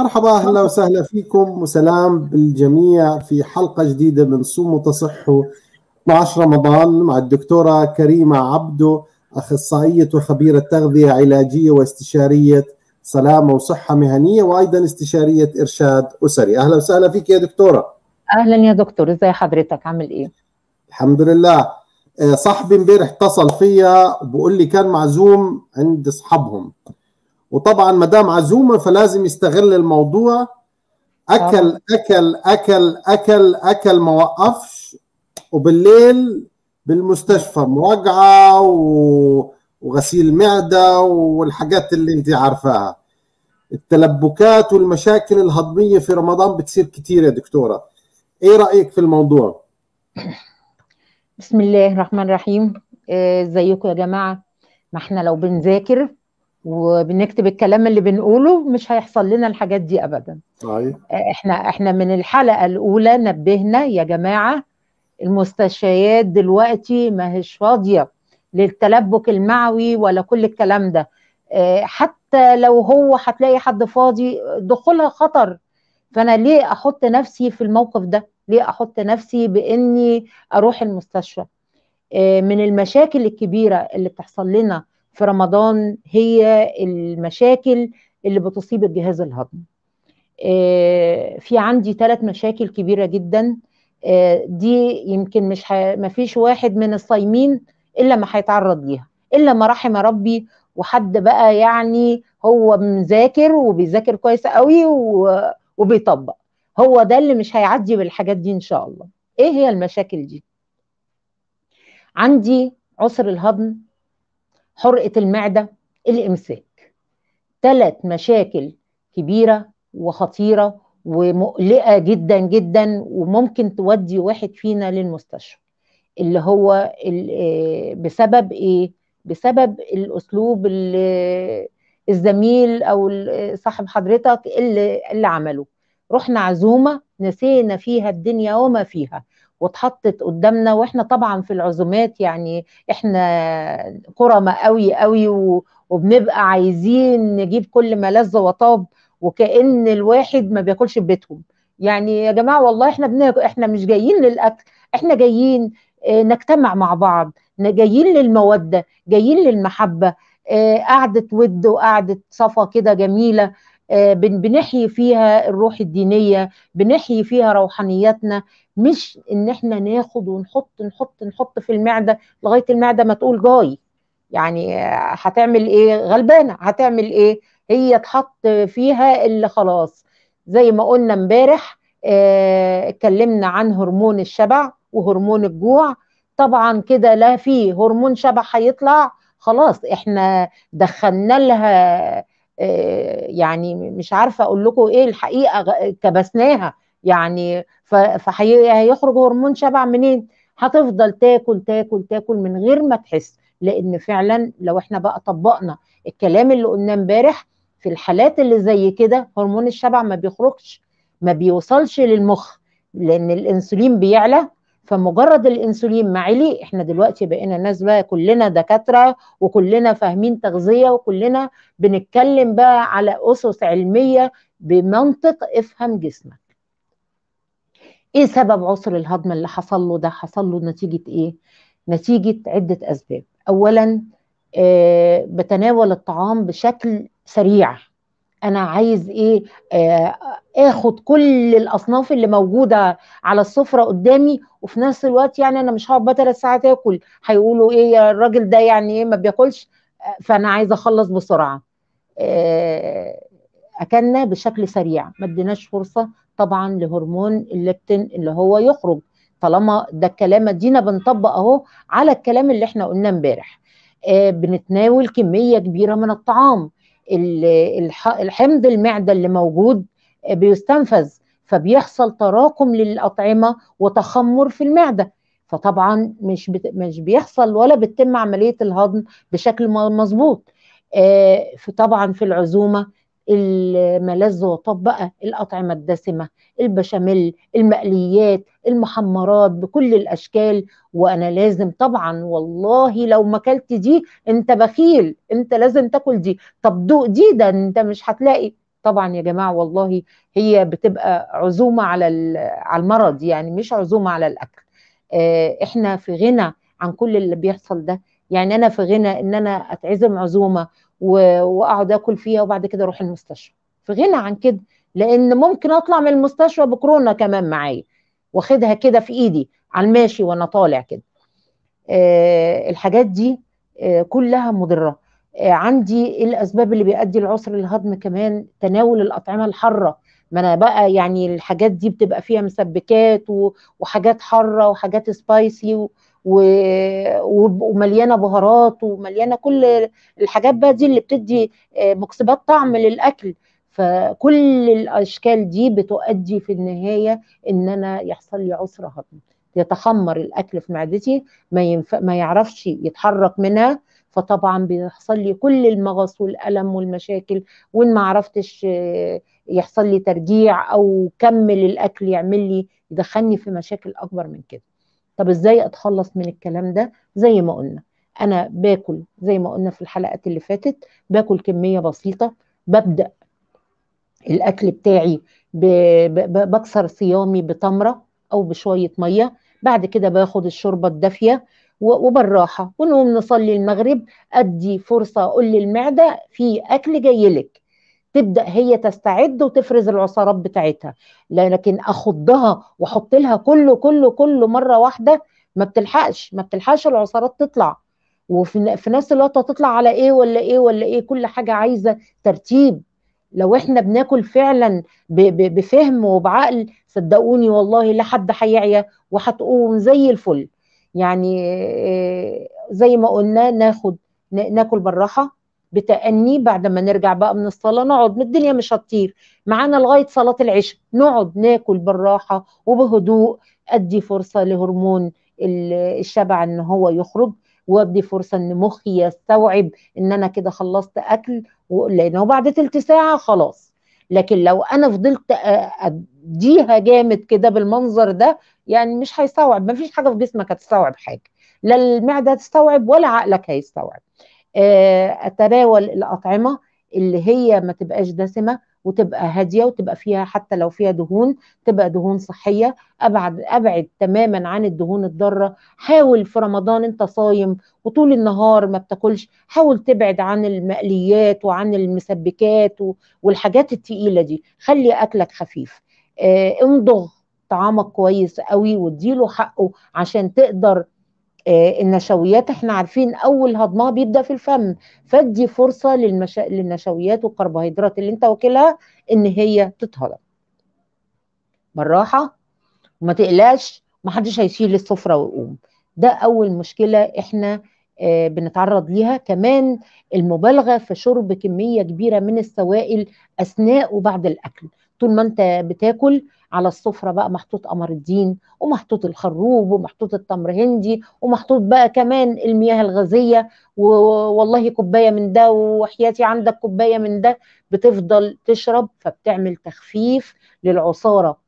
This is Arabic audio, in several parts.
مرحبا اهلا وسهلا فيكم وسلام بالجميع في حلقه جديده من صوم وتصحوا 12 رمضان مع الدكتوره كريمه عبدو اخصائيه وخبيره تغذيه علاجيه واستشاريه سلامه وصحه مهنيه وايضا استشاريه ارشاد اسري اهلا وسهلا فيك يا دكتوره اهلا يا دكتور ازي حضرتك عامل ايه الحمد لله آه، صاحبي امبارح اتصل فيا وبقول لي كان معزوم عند اصحابهم وطبعا ما دام عزومه فلازم يستغل الموضوع اكل اكل اكل اكل اكل ما وقفش وبالليل بالمستشفى موجعه وغسيل معده والحاجات اللي انت عارفاها التلبكات والمشاكل الهضميه في رمضان بتصير كتير يا دكتوره ايه رايك في الموضوع بسم الله الرحمن الرحيم آه، ازيكم يا جماعه ما احنا لو بنذاكر وبنكتب الكلام اللي بنقوله مش هيحصل لنا الحاجات دي ابدا صحيح طيب. احنا احنا من الحلقه الاولى نبهنا يا جماعه المستشفيات دلوقتي ما هيش فاضيه للتلبك المعوي ولا كل الكلام ده آه، حتى لو هو هتلاقي حد فاضي دخولها خطر فانا ليه احط نفسي في الموقف ده ليه احط نفسي باني اروح المستشفى آه، من المشاكل الكبيره اللي بتحصل لنا في رمضان هي المشاكل اللي بتصيب الجهاز الهضمي آه، في عندي ثلاث مشاكل كبيره جدا آه، دي يمكن مش ح... ما فيش واحد من الصايمين الا ما هيتعرض ليها الا ما رحم ربي وحد بقى يعني هو مذاكر وبيذاكر كويس قوي و... وبيطبق هو ده اللي مش هيعدي بالحاجات دي ان شاء الله ايه هي المشاكل دي عندي عسر الهضم حرقه المعده الامساك ثلاث مشاكل كبيره وخطيره ومقلقه جدا جدا وممكن تودي واحد فينا للمستشفى اللي هو آه، بسبب ايه بسبب الاسلوب اللي الزميل او صاحب حضرتك اللي اللي عمله رحنا عزومه نسينا فيها الدنيا وما فيها واتحطت قدامنا واحنا طبعا في العزومات يعني احنا كرمة قوي قوي وبنبقى عايزين نجيب كل ما لذ وطاب وكأن الواحد ما بياكلش في بيتهم يعني يا جماعة والله احنا بنا... احنا مش جايين للأكل احنا جايين آه، نجتمع مع بعض جايين للمودة جايين للمحبة آه، قعدة ود وقعدة صفا كده جميلة آه، بنحيي فيها الروح الدينيه بنحيي فيها روحانياتنا مش ان احنا ناخد ونحط نحط نحط في المعده لغايه المعده ما تقول جاي يعني آه، هتعمل ايه غلبانه هتعمل ايه هي اتحط فيها اللي خلاص زي ما قلنا امبارح آه، اتكلمنا آه عن هرمون الشبع وهرمون الجوع طبعا كده لا في هرمون شبع هيطلع خلاص احنا دخلنا لها آه، يعني مش عارفه اقول لكم ايه الحقيقه كبسناها يعني فهيخرج هرمون شبع منين؟ هتفضل تاكل تاكل تاكل من غير ما تحس لان فعلا لو احنا بقى طبقنا الكلام اللي قلناه امبارح في الحالات اللي زي كده هرمون الشبع ما بيخرجش ما بيوصلش للمخ لان الانسولين بيعلى فمجرد الانسولين ما ليه احنا دلوقتي بقينا ناس بقى كلنا دكاتره وكلنا فاهمين تغذيه وكلنا بنتكلم بقى على اسس علميه بمنطق افهم جسمك ايه سبب عسر الهضم اللي حصل له ده حصل له نتيجه ايه نتيجه عده اسباب اولا آه، بتناول الطعام بشكل سريع انا عايز ايه آه اخد كل الاصناف اللي موجوده على السفره قدامي وفي نفس الوقت يعني انا مش هقعد بقى ثلاث ساعات اكل هيقولوا ايه يا الراجل ده يعني ايه ما بياكلش آه، فانا عايز اخلص بسرعه آه اكلنا بشكل سريع ما اديناش فرصه طبعا لهرمون الليبتين اللي هو يخرج طالما ده الكلام ادينا بنطبق اهو على الكلام اللي احنا قلناه امبارح آه بنتناول كميه كبيره من الطعام الحمض المعده اللي موجود بيستنفذ فبيحصل تراكم للاطعمه وتخمر في المعده فطبعا مش بت... مش بيحصل ولا بتتم عمليه الهضم بشكل مظبوط آه طبعا في العزومه الملذ وطب بقى الأطعمة الدسمة البشاميل المقليات المحمرات بكل الأشكال وأنا لازم طبعا والله لو ما أكلت دي أنت بخيل أنت لازم تاكل دي طب دوق دي ده أنت مش هتلاقي طبعا يا جماعة والله هي بتبقى عزومة على على المرض يعني مش عزومة على الأكل آه، احنا في غنى عن كل اللي بيحصل ده يعني أنا في غنى إن أنا أتعزم عزومة واقعد اكل فيها وبعد كده اروح المستشفى في غنى عن كده لان ممكن اطلع من المستشفى بكورونا كمان معايا واخدها كده في ايدي على الماشي وانا طالع كده آه الحاجات دي آه كلها مضره آه عندي الاسباب اللي بيؤدي العسر الهضم كمان تناول الاطعمه الحاره ما انا بقى يعني الحاجات دي بتبقى فيها مسبكات وحاجات حاره وحاجات سبايسي ومليانه بهارات ومليانه كل الحاجات بقى دي اللي بتدي آه، مكسبات طعم للاكل فكل الاشكال دي بتؤدي في النهايه ان انا يحصل لي عسر هضمي يتخمر الاكل في معدتي ما ينف... ما يعرفش يتحرك منها فطبعا بيحصل لي كل المغص والالم والمشاكل وان ما عرفتش آه، يحصل لي ترجيع او كمل الاكل يعمل لي يدخلني في مشاكل اكبر من كده طب ازاي اتخلص من الكلام ده زي ما قلنا انا باكل زي ما قلنا في الحلقات اللي فاتت باكل كميه بسيطه ببدا الاكل بتاعي بكسر صيامي بتمره او بشويه ميه بعد كده باخد الشوربه الدافيه وبالراحه ونقوم نصلي المغرب ادي فرصه اقول للمعده في اكل جاي لك تبدا هي تستعد وتفرز العصارات بتاعتها لكن اخضها واحط لها كله كله كله مره واحده ما بتلحقش ما بتلحقش العصارات تطلع وفي نفس الوقت هتطلع على ايه ولا ايه ولا ايه كل حاجه عايزه ترتيب لو احنا بناكل فعلا بفهم وبعقل صدقوني والله لا حد هيعيا وهتقوم زي الفل يعني آه، زي ما قلنا ناخد ناكل بالراحه بتأني بعد ما نرجع بقى من الصلاة نقعد الدنيا مش هتطير معانا لغاية صلاة العشاء نقعد ناكل بالراحة وبهدوء أدي فرصة لهرمون الشبع إن هو يخرج وأدي فرصة إن مخي يستوعب إن أنا كده خلصت أكل لأنه بعد تلت ساعة خلاص لكن لو انا فضلت اديها جامد كده بالمنظر ده يعني مش هيستوعب مفيش حاجه في جسمك هتستوعب حاجه لا المعده هتستوعب ولا عقلك هيستوعب اتناول الاطعمه اللي هي ما تبقاش دسمه وتبقى هاديه وتبقى فيها حتى لو فيها دهون تبقى دهون صحيه ابعد ابعد تماما عن الدهون الضاره حاول في رمضان انت صايم وطول النهار ما بتاكلش حاول تبعد عن المقليات وعن المسبكات والحاجات التقيله دي خلي اكلك خفيف آه، امضغ طعامك كويس قوي واديله حقه عشان تقدر آه، النشويات احنا عارفين اول هضمها بيبدا في الفم فدي فرصه للمشا... للنشويات والكربوهيدرات اللي انت واكلها ان هي تتهضم بالراحه وما تقلقش ما حدش هيشيل السفره ويقوم ده اول مشكله احنا آه بنتعرض ليها كمان المبالغه في شرب كميه كبيره من السوائل اثناء وبعد الاكل طول ما انت بتاكل على السفرة بقى محطوط قمر الدين ومحطوط الخروب ومحطوط التمر هندي ومحطوط بقى كمان المياه الغازية والله كوباية من ده وحياتي عندك كوباية من ده بتفضل تشرب فبتعمل تخفيف للعصارة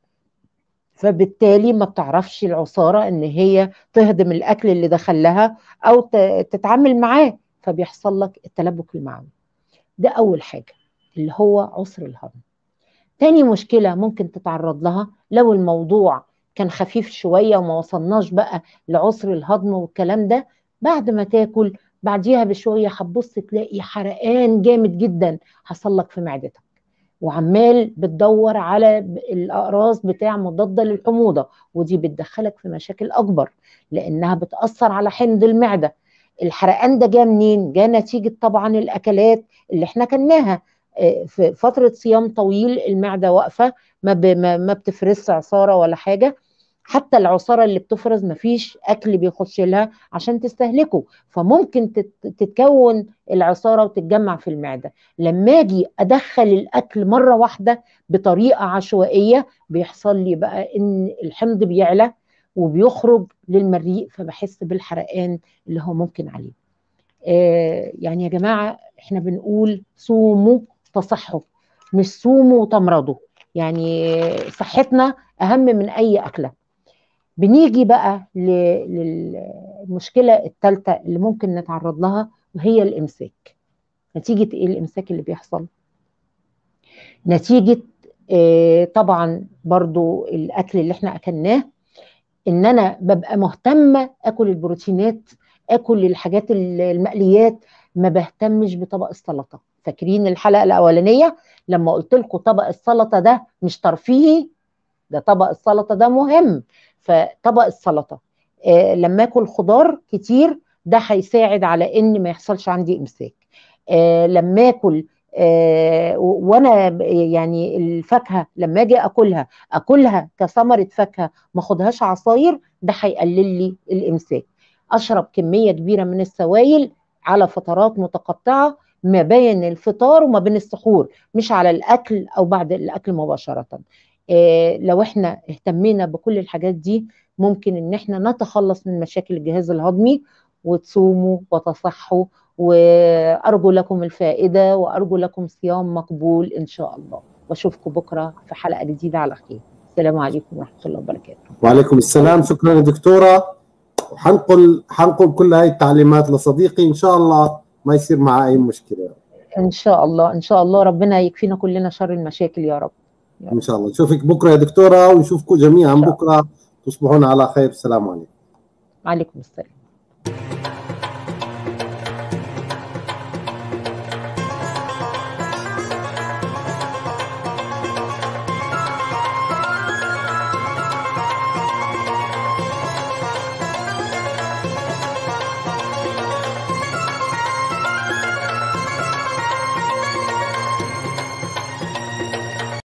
فبالتالي ما بتعرفش العصارة ان هي تهضم الاكل اللي دخلها او تتعامل معاه فبيحصل لك التلبك المعوي ده اول حاجة اللي هو عسر الهضم تاني مشكلة ممكن تتعرض لها لو الموضوع كان خفيف شوية وما وصلناش بقى لعسر الهضم والكلام ده بعد ما تاكل بعديها بشوية هتبص تلاقي حرقان جامد جدا حصل لك في معدتك وعمال بتدور على الاقراص بتاع مضاده للحموضه ودي بتدخلك في مشاكل اكبر لانها بتاثر على حمض المعده الحرقان ده جه منين جه نتيجه طبعا الاكلات اللي احنا كناها آه، في فتره صيام طويل المعده واقفه ما ما بتفرز عصاره ولا حاجه حتى العصاره اللي بتفرز ما فيش اكل بيخش لها عشان تستهلكه فممكن تتكون العصاره وتتجمع في المعده لما اجي ادخل الاكل مره واحده بطريقه عشوائيه بيحصل لي بقى ان الحمض بيعلى وبيخرج للمريء فبحس بالحرقان اللي هو ممكن عليه آه يعني يا جماعه احنا بنقول صوموا تصحوا مش صوموا وتمرضوا يعني صحتنا اهم من اي اكله بنيجي بقى للمشكله الثالثه اللي ممكن نتعرض لها وهي الامساك نتيجه ايه الامساك اللي بيحصل نتيجه آه، طبعا برضو الاكل اللي احنا اكلناه ان انا ببقى مهتمه اكل البروتينات اكل الحاجات المقليات ما بهتمش بطبق السلطه فاكرين الحلقه الاولانيه لما قلت لكم طبق السلطه ده مش ترفيهي ده طبق السلطه ده مهم فطبق السلطه آه لما اكل خضار كتير ده هيساعد على ان ما يحصلش عندي امساك آه لما اكل آه وانا يعني الفاكهه لما اجي اكلها اكلها كثمره فاكهه ما اخدهاش عصاير ده هيقلل لي الامساك اشرب كميه كبيره من السوائل على فترات متقطعه ما بين الفطار وما بين السحور مش على الاكل او بعد الاكل مباشره إيه لو احنا اهتمينا بكل الحاجات دي ممكن ان احنا نتخلص من مشاكل الجهاز الهضمي وتصوموا وتصحوا وارجو لكم الفائده وارجو لكم صيام مقبول ان شاء الله واشوفكم بكره في حلقه جديده على خير السلام عليكم ورحمه الله وبركاته وعليكم السلام شكرا يا دكتوره وحنقل حنقل كل هاي التعليمات لصديقي ان شاء الله ما يصير معاه اي مشكله ان شاء الله ان شاء الله ربنا يكفينا كلنا شر المشاكل يا رب ان شاء الله نشوفك بكره يا دكتوره ونشوفكم جميعا بكره تصبحون على خير السلام عليكم وعليكم السلام